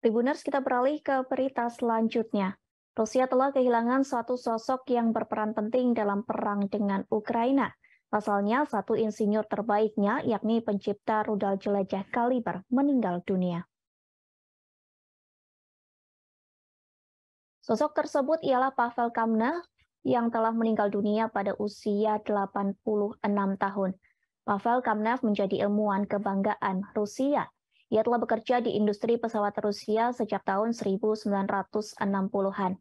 Tribuners kita beralih ke berita selanjutnya. Rusia telah kehilangan satu sosok yang berperan penting dalam perang dengan Ukraina. Pasalnya, satu insinyur terbaiknya, yakni pencipta rudal jelajah Kaliber, meninggal dunia. Sosok tersebut ialah Pavel Kamna yang telah meninggal dunia pada usia 86 tahun. Pavel Kamnev menjadi ilmuwan kebanggaan Rusia ia telah bekerja di industri pesawat Rusia sejak tahun 1960-an.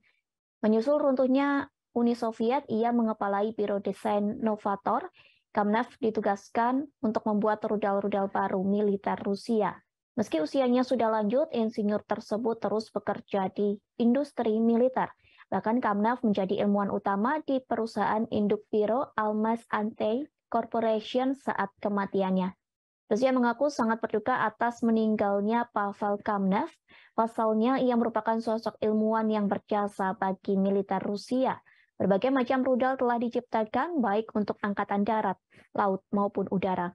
Menyusul runtuhnya Uni Soviet, ia mengepalai Biro Desain Novator. Kamnev ditugaskan untuk membuat rudal-rudal baru militer Rusia. Meski usianya sudah lanjut, insinyur tersebut terus bekerja di industri militer. Bahkan Kamnev menjadi ilmuwan utama di perusahaan induk Biro Almas Ante Corporation saat kematiannya. Rusia mengaku sangat berduka atas meninggalnya Pavel Kamnev. Pasalnya, ia merupakan sosok ilmuwan yang berjasa bagi militer Rusia. Berbagai macam rudal telah diciptakan baik untuk angkatan darat, laut, maupun udara.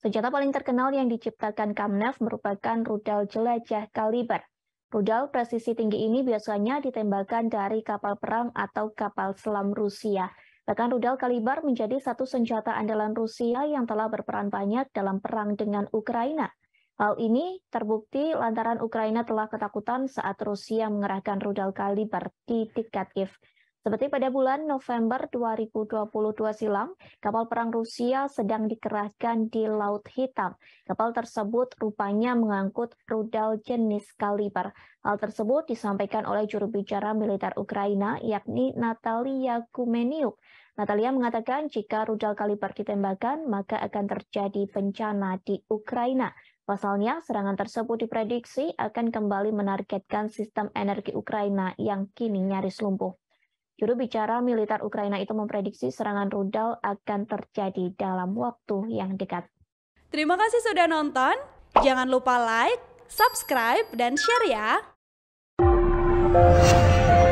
Senjata paling terkenal yang diciptakan Kamnev merupakan rudal jelajah kaliber. Rudal presisi tinggi ini biasanya ditembakkan dari kapal perang atau kapal selam Rusia Bahkan rudal kaliber menjadi satu senjata andalan Rusia yang telah berperan banyak dalam perang dengan Ukraina. Hal ini terbukti lantaran Ukraina telah ketakutan saat Rusia mengerahkan rudal kaliber di dekat Kiev. Seperti pada bulan November 2022 silam, kapal perang Rusia sedang dikerahkan di Laut Hitam. Kapal tersebut rupanya mengangkut rudal jenis kaliber. Hal tersebut disampaikan oleh juru bicara militer Ukraina, yakni Natalia Kumeniuk. Natalia mengatakan jika rudal kaliber ditembakkan, maka akan terjadi bencana di Ukraina. Pasalnya, serangan tersebut diprediksi akan kembali menargetkan sistem energi Ukraina yang kini nyaris lumpuh. Juru bicara militer Ukraina itu memprediksi serangan rudal akan terjadi dalam waktu yang dekat. Terima kasih sudah nonton. Jangan lupa like, subscribe, dan share ya.